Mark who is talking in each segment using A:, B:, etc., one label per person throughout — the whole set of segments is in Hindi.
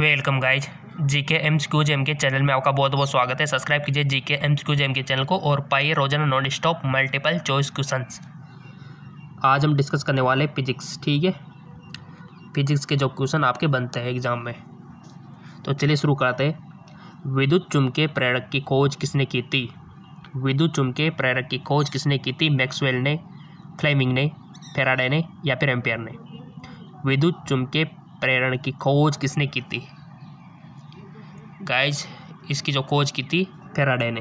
A: welcome guys G K M Q gem के चैनल में आपका बहुत बहुत स्वागत है सब्सक्राइब कीजिए G K M's Q gem के चैनल को और पाइए रोजाना non stop multiple choice question आज हम डिस्कस करने वाले फिजिक्स ठीक है फिजिक्स के जो क्वेश्चन आपके बनते हैं एग्जाम में तो चलिए शुरू कराते हैं विद्युत चुमके प्रेरक की खोज किसने की थी विद्युत चुमके प्रेरक की खोज किसने की थी मैक्सवेल ने फ्लेमिंग ने फेराडे ने या फिर एम्पेयर ने विद्युत चुमके प्रेरण की खोज किसने की थी गाइज इसकी जो खोज की थी फेराडे ने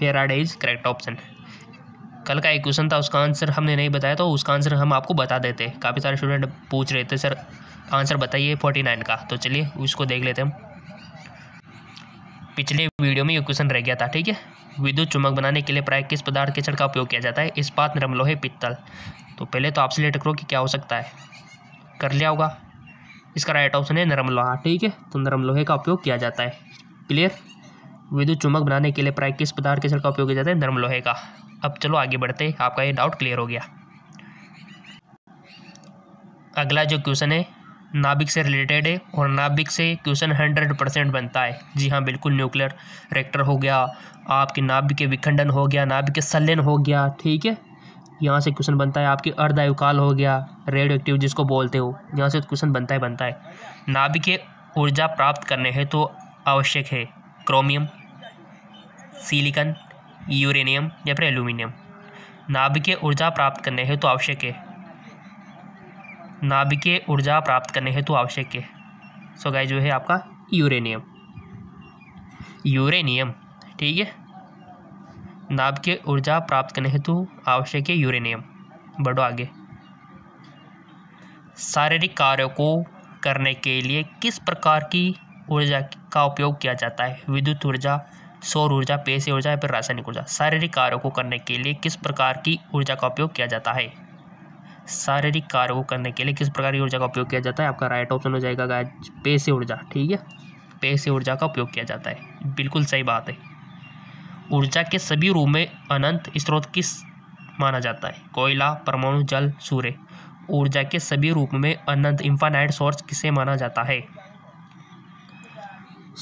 A: फेराडे इज करेक्ट ऑप्शन कल का एक क्वेश्चन था उसका आंसर हमने नहीं बताया तो उसका आंसर हम आपको बता देते काफ़ी सारे स्टूडेंट पूछ रहे थे सर आंसर बताइए फोर्टी नाइन का तो चलिए उसको देख लेते हम पिछले वीडियो में ये क्वेश्चन रह गया था ठीक है विद्युत चुम्बक बनाने के लिए प्राय किस पदार्थ के छड़ का उपयोग किया जाता है इस्पात नरम लोहे पित्तल तो पहले तो आपसे सिलेक्ट करो कि क्या हो सकता है कर लिया होगा इसका राइट ऑप्शन है नरम लोहा ठीक है तो नरम लोहे का उपयोग किया जाता है क्लियर विद्युत चुंबक बनाने के लिए प्राय किस पदार्थ के सर का उपयोग किया जाता है नरम लोहे का अब चलो आगे बढ़ते हैं आपका ये डाउट क्लियर हो गया अगला जो क्वेश्चन है नाभिक से रिलेटेड है और नाभिक से क्वेश्चन हंड्रेड परसेंट बनता है जी हाँ बिल्कुल न्यूक्लियर रिएक्टर हो गया आपके नाभिक के विखंडन हो गया नाभिक के सलन हो गया ठीक है यहाँ से क्वेश्चन बनता है आपकी अर्धायुकाल हो गया रेडियो एक्टिव जिसको बोलते हो यहाँ से तो क्वेश्चन बनता ही बनता है के ऊर्जा प्राप्त करने हैं तो आवश्यक है क्रोमियम सिलिकन यूरेनियम या फिर एल्यूमिनियम के ऊर्जा प्राप्त करने हैं तो आवश्यक है के ऊर्जा प्राप्त करने हैं तो आवश्यक है सो गाय जो है आपका यूरेनियम यूरेनियम ठीक है नाभ के ऊर्जा प्राप्त करने हेतु आवश्यक है यूरेनियम बढ़ो आगे शारीरिक कार्यों को करने के लिए किस प्रकार की ऊर्जा का उपयोग किया जाता है विद्युत ऊर्जा सौर ऊर्जा पेशी ऊर्जा या फिर रासायनिक ऊर्जा शारीरिक कार्यों को करने के लिए किस प्रकार की ऊर्जा का उपयोग किया जाता है शारीरिक कार्यों को करने के लिए किस प्रकार की ऊर्जा का उपयोग किया जाता है आपका राइट ऑप्शन हो जाएगा गाय ऊर्जा ठीक है पेशी ऊर्जा का उपयोग किया जाता है बिल्कुल सही बात है ऊर्जा के सभी रूप में अनंत स्रोत किस माना जाता है कोयला परमाणु जल सूर्य ऊर्जा के सभी रूप में अनंत इंफानाइट सोर्स किसे माना जाता है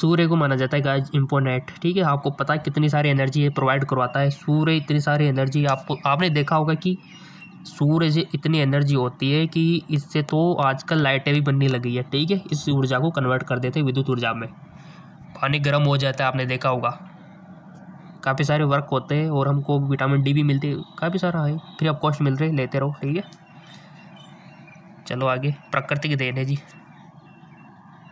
A: सूर्य को माना जाता है गाइज इम्पोनेट ठीक है आपको पता है कितनी सारी एनर्जी ये प्रोवाइड करवाता है सूर्य इतनी सारी एनर्जी आपको आपने देखा होगा कि सूर्य से इतनी एनर्जी होती है कि इससे तो आजकल लाइटें भी बनने लगी है ठीक है इस ऊर्जा को कन्वर्ट कर देते हैं विद्युत ऊर्जा में पानी गर्म हो जाता है आपने देखा होगा काफ़ी सारे वर्क होते हैं और हमको विटामिन डी भी मिलती है काफ़ी सारा है फ्री ऑफ कॉस्ट मिल रहे लेते रहो ठीक है चलो आगे प्रकृति की देन है जी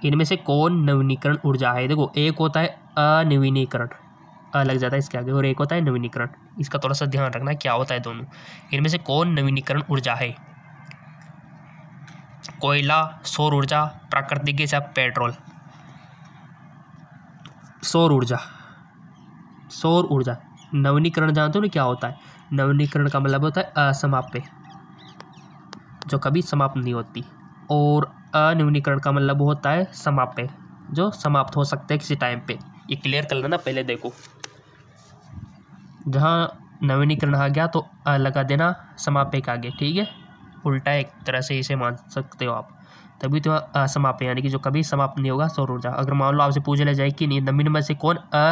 A: इनमें से कौन नवीनीकरण ऊर्जा है देखो एक होता है अनवीनीकरण अलग जाता है इसके आगे और एक होता है नवीनीकरण इसका थोड़ा सा ध्यान रखना क्या होता है दोनों इनमें से कौन नवीनीकरण ऊर्जा है कोयला सौर ऊर्जा प्राकृतिक गैस या पेट्रोल सौर ऊर्जा सौर ऊर्जा नवीनीकरण जानते हो ना क्या होता है नवीनीकरण का मतलब होता है असमाप्य जो कभी समाप्त नहीं होती और अनवनीकरण का मतलब होता है समाप्य जो समाप्त हो सकते हैं किसी टाइम पे ये क्लियर कर लेना पहले देखो जहाँ नवीनीकरण आ गया तो लगा देना समाप्य के आगे ठीक है उल्टा एक तरह से इसे मान सकते हो आप तभी तो असमाप्य यानी कि जो कभी समाप्त नहीं होगा सौर ऊर्जा अगर मान लो आपसे पूछ लिया जाए कि नहीं नवीन में से कौन अ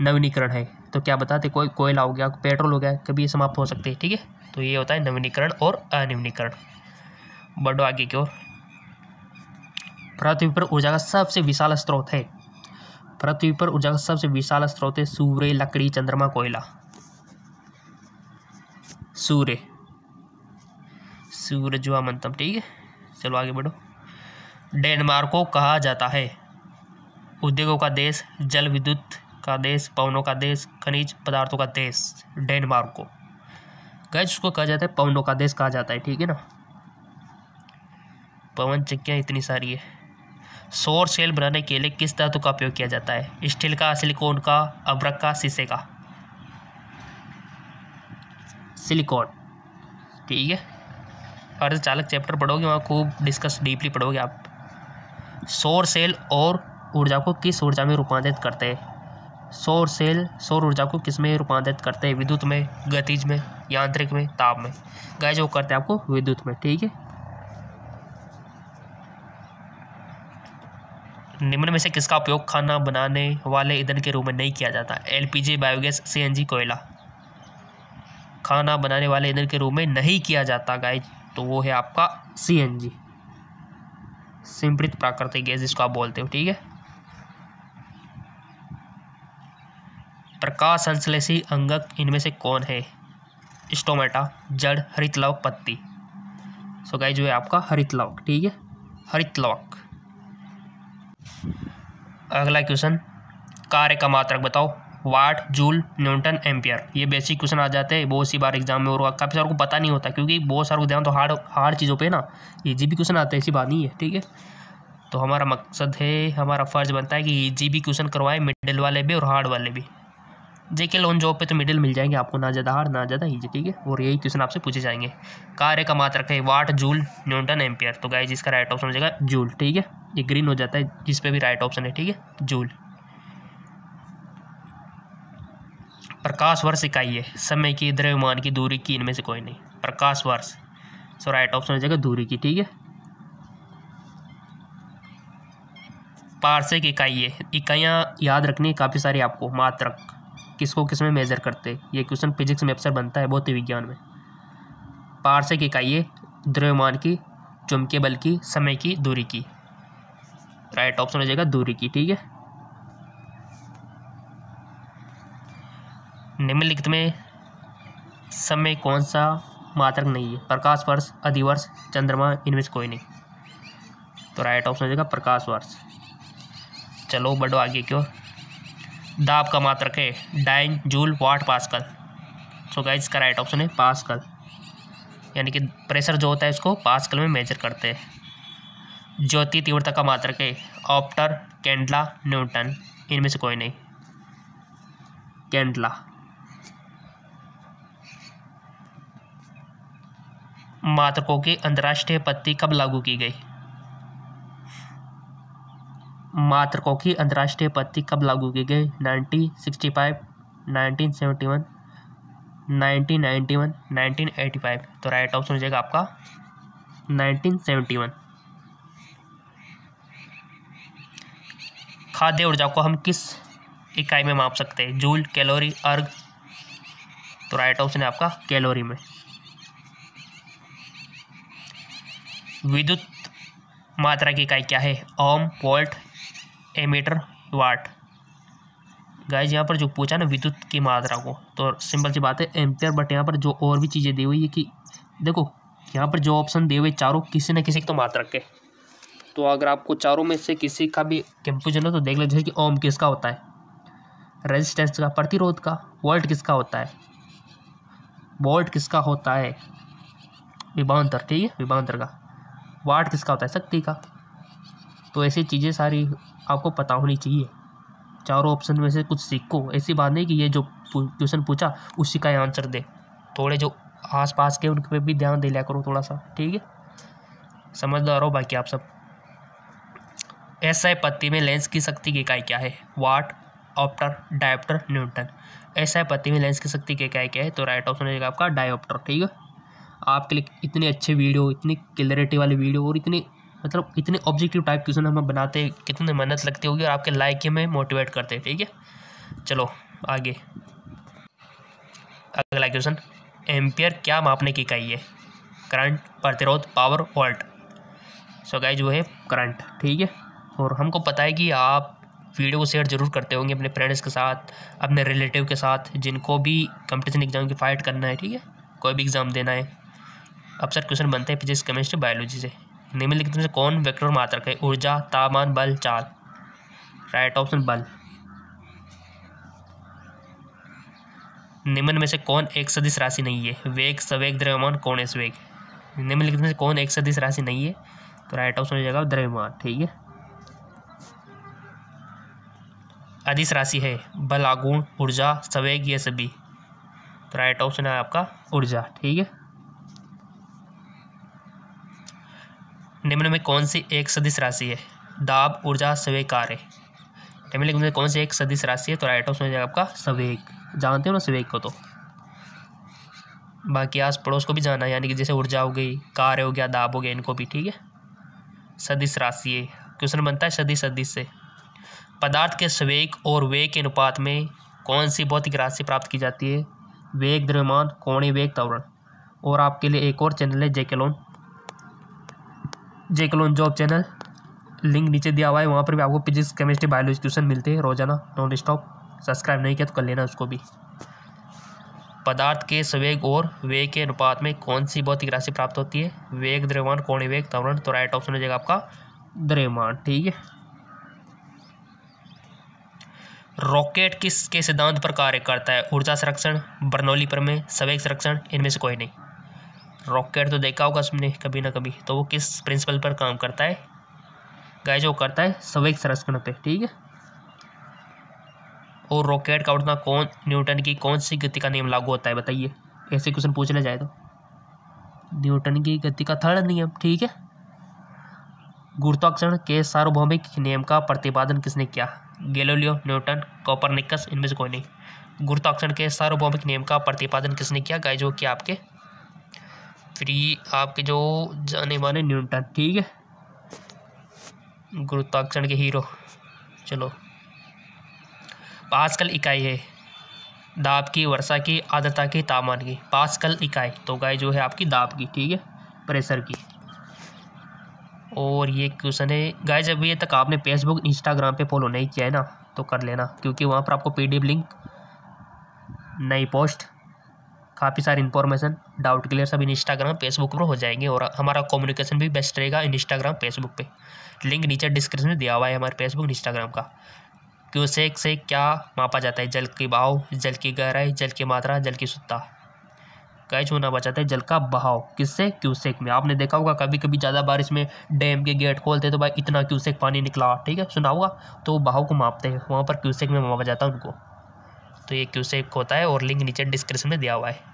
A: नवीनीकरण है तो क्या बताते कोई कोयला हो गया पेट्रोल हो गया कभी ये समाप्त हो सकते हैं ठीक है तो ये होता है नवीनीकरण और अनवीनीकरण बढ़ो आगे की ओर पृथ्वी पर ऊर्जा का सबसे विशाल स्रोत है पृथ्वी पर ऊर्जा का सबसे विशाल स्रोत है सूर्य लकड़ी चंद्रमा कोयला सूर्य सूर्य जुआ मंतम ठीक है चलो आगे बढ़ो डेनमार्क को कहा जाता है उद्योगों का देश जल विद्युत का देश पवनों का देश खनिज पदार्थों का देश डेनमार्क को गैज उसको कहा जाता है पवनों का देश कहा जाता है ठीक है ना पवन चक्कियाँ इतनी सारी है सौर सेल बनाने के लिए किस धातु का उपयोग किया जाता है स्टील का सिलिकॉन का अब्रक का शीशे का सिलिकॉन ठीक है अरे चालक चैप्टर पढ़ोगे वहाँ खूब डिस्कस डीपली पढ़ोगे आप सौर सेल और ऊर्जा को किस ऊर्जा में रूपांतरित करते हैं सौर सेल सौर ऊर्जा को किस में रूपांतरित करते हैं विद्युत में गतिज में यांत्रिक में ताप में गैज वो करते हैं आपको विद्युत में ठीक है निम्न में से किसका उपयोग खाना बनाने वाले ईंधन के रूप में नहीं किया जाता एलपीजी बायोगैस सीएनजी कोयला खाना बनाने वाले ईंधन के रूप में नहीं किया जाता गाय तो वो है आपका सीएनजी सिंपृत प्राकृतिक गैस जिसको आप बोलते हो ठीक है प्रकाश संश्लेषी अंगक इनमें से कौन है स्टोमेटा जड़ हरित लवक पत्ती सो गाइज जो है आपका हरित लवक ठीक है हरित लवक अगला क्वेश्चन कार्य का मात्रक बताओ वाट जूल न्यूटन एम्पियर ये बेसिक क्वेश्चन आ जाते हैं बहुत सी बार एग्जाम में और काफ़ी सारों को पता नहीं होता क्योंकि बहुत सारे एग्जाम तो हार्ड हार्ड चीज़ों पे ना जी भी क्वेश्चन आते हैं ऐसी बात नहीं है ठीक है तो हमारा मकसद है हमारा फ़र्ज बनता है कि जी भी क्वेश्चन करवाएं मिडिल वाले भी और हार्ड वाले भी जेके लोन जॉब पे तो मिडिल मिल जाएंगे आपको ना ज़्यादा हार ना ज़्यादा ईजी ठीक है और यही क्वेश्चन आपसे पूछे जाएंगे कार्य का मात्र है वाट जूल न्यूटन एम्पियर तो गाइज इसका राइट ऑप्शन हो जाएगा जूल ठीक है ये ग्रीन हो जाता है जिस पे भी राइट ऑप्शन है ठीक है जूल प्रकाश वर्ष इकाई है समय की द्रव्यमान की दूरी की इनमें से कोई नहीं प्रकाश वर्ष सो राइट ऑप्शन हो जाएगा दूरी की ठीक है पार्शिक इकाई है इकाइयाँ याद रखनी है काफ़ी सारी आपको मात्रक किसको किस में मेज़र करते ये क्वेश्चन फिजिक्स में अक्सर बनता है ही विज्ञान में पार्शिक इकाइए द्रव्यमान की चुमके बल की समय की दूरी की राइट ऑप्शन हो जाएगा दूरी की ठीक है निम्नलिखित में समय कौन सा मात्रक नहीं है प्रकाश वर्ष अधिवर्ष चंद्रमा इनमें से कोई नहीं तो राइट ऑप्शन हो जाएगा प्रकाश वर्ष चलो बढ़ो आगे क्यों दाब का मात्रक है dyne joule watt pascal so guys इसका राइट ऑप्शन है पास्कल यानी कि प्रेशर जो होता है इसको पास्कल में मेजर करते हैं ज्योति तीव्रता का मात्रक है ऑप्टर कैंडला न्यूटन इनमें से कोई नहीं कैंडला मात्रकों की अंतर्राष्ट्रीय आपत्ति कब लागू की गई मात्रकों की अंतर्राष्ट्रीय पद्धति कब लागू की गई nineteen sixty five nineteen seventy one nineteen ninety one nineteen eighty five तो राइट ऑप्शन हो जाएगा आपका नाइनटीन सेवेंटी वन खाद्य ऊर्जा को हम किस इकाई में माप सकते हैं जूल कैलोरी अर्ग तो राइट ऑप्शन है आपका कैलोरी में विद्युत मात्रा की इकाई क्या है ohm volt ammeter watt guys यहाँ पर जो पूछा ना विद्युत की मात्रा को तो सिंपल सी बात है एम्पियर बट यहाँ पर जो और भी चीज़ें दी हुई है कि देखो यहाँ पर जो ऑप्शन दिए हुए चारों किसी न किसी की तो मात्रा के तो अगर आपको चारों में से किसी का भी कंफ्यूजन हो तो देख लीजिए कि ओम किसका होता है रेजिस्टेंस का प्रतिरोध का वोल्ट किसका होता है वोल्ट किसका होता है विभांतर ठीक है विभांतर का वाट किसका होता है शक्ति का तो ऐसी चीज़ें सारी आपको पता होनी चाहिए चारों ऑप्शन में से कुछ सीखो ऐसी बात नहीं कि ये जो क्वेश्चन पूछा उसी का आंसर दे थोड़े जो आस पास के उनके पे भी ध्यान दे लिया करो थोड़ा सा ठीक है समझदार हो बाकी आप सब ऐसा आई पत्ती में लेंस की शक्ति की इकाई क्या है वाट ऑप्टर डायोप्टर न्यूटन ऐसा पत्ती में लेंस की शक्ति की इकाई क्या है तो राइट ऑप्शन रहेगा आपका डायोप्टर ठीक है आपके लिए इतने अच्छे वीडियो इतनी क्लैरिटी वाली वीडियो और इतनी मतलब इतने ऑब्जेक्टिव टाइप क्वेश्चन हम बनाते हैं कितने मेहनत लगती होगी और आपके लाइक में मोटिवेट करते हैं ठीक है चलो आगे अगला क्वेश्चन एम्पियर क्या मापने की इकाई है करंट प्रतिरोध पावर वोल्ट सो गाइज वो है करंट ठीक है और हमको पता है कि आप वीडियो शेयर जरूर करते होंगे अपने फ्रेंड्स के साथ अपने रिलेटिव के साथ जिनको भी कंपटीशन एग्जाम की फाइट करना है ठीक है कोई भी एग्ज़ाम देना है अब सर क्वेश्चन बनते हैं फिजिक्स केमिस्ट्री बायोलॉजी से निम्नलिखित में से कौन वेक्टर मात्रक है ऊर्जा तापमान बल चाल राइट ऑप्शन बल निम्न में से कौन एक सदिश राशि नहीं है वेग सवेग द्रव्यमान है स्वेग निम्नलिखित में से कौन एक सदिश राशि नहीं है तो राइट ऑप्शन हो जाएगा द्रव्यमान ठीक है अधिस राशि है बल आगुण ऊर्जा सवेग ये सभी तो राइट ऑप्शन है आपका ऊर्जा ठीक है निम्न में कौन सी एक सदिश राशि है दाब ऊर्जा सवेग कार्य निम्नलिखित में कौन सी एक सदिश राशि है तो राइट ऑप्शन हो जाएगा आपका सवेग जानते हो ना स्वेक को तो बाकी आस पड़ोस को भी जाना यानी कि जैसे ऊर्जा हो गई कार्य हो गया दाब हो गया इनको भी ठीक है सदिश राशि है क्वेश्चन बनता है सदिश सदिश से पदार्थ के स्वेग और वेग के अनुपात में कौन सी भौतिक राशि प्राप्त की जाती है वेग द्रव्यमान कोणीय वेग तवरण और आपके लिए एक और चैनल है जेकेलोन जे कलोन जॉब चैनल लिंक नीचे दिया हुआ है वहाँ पर भी आपको फिजिक्स केमिस्ट्री बायोलॉजी ट्यूशन मिलते हैं रोजाना नॉन स्टॉप सब्सक्राइब नहीं किया तो कर लेना उसको भी पदार्थ के सवेग और वेग के अनुपात में कौन सी भौतिक राशि प्राप्त होती है वेग द्रव्यमान कोण वेग त्वरण तो राइट ऑप्शन हो जाएगा आपका द्रव्यमान ठीक है रॉकेट किस के सिद्धांत पर कार्य करता है ऊर्जा संरक्षण बर्नौली पर में सवेग संरक्षण इनमें से कोई नहीं रॉकेट तो देखा होगा सबने कभी ना कभी तो वो किस प्रिंसिपल पर काम करता है गाय जो करता है सवेग संरक्षण पे ठीक है और रॉकेट का उठना कौन न्यूटन की कौन सी गति का नियम लागू होता है बताइए ऐसे क्वेश्चन पूछ जाए तो न्यूटन की गति का थर्ड नियम ठीक है गुरुत्वाकर्षण के सार्वभौमिक नियम का प्रतिपादन किसने किया गैलीलियो न्यूटन कॉपरनिकस इनमें से कोई नहीं गुरुत्वाकर्षण के सार्वभौमिक नियम का प्रतिपादन किसने किया गाय जो कि आपके फ्री आपके जो जाने माने न्यूटन ठीक है गुरुत्वाकर्षण के हीरो चलो पास्कल इकाई है दाब की वर्षा की आद्रता की तापमान की पास्कल इकाई तो गाय जो है आपकी दाब की ठीक है प्रेशर की और ये क्वेश्चन है गाय जब ये तक आपने फेसबुक इंस्टाग्राम पे फॉलो नहीं किया है ना तो कर लेना क्योंकि वहाँ पर आपको पीडीएफ लिंक नई पोस्ट काफ़ी सारी इन्फॉर्मेशन डाउट क्लियर सब इंस्टाग्राम फेसबुक पर हो जाएंगे और हमारा कम्युनिकेशन भी बेस्ट रहेगा इंस्टाग्राम फेसबुक पे लिंक नीचे डिस्क्रिप्शन में दिया हुआ है हमारे फेसबुक इंस्टाग्राम का क्यूसेक से क्या मापा जाता है जल की बहाव जल की गहराई जल की मात्रा जल की शुद्धता कैच होना जाता है जल का बहाव किससे क्यूसेक में आपने देखा होगा कभी कभी ज़्यादा बारिश में डैम के गेट खोलते तो भाई इतना क्यूसेक पानी निकला ठीक है सुना होगा तो बहाव को मापते हैं वहाँ पर क्यूसेक में मापा जाता है उनको तो ये क्यूसेक होता है और लिंक नीचे डिस्क्रिप्शन में दिया हुआ है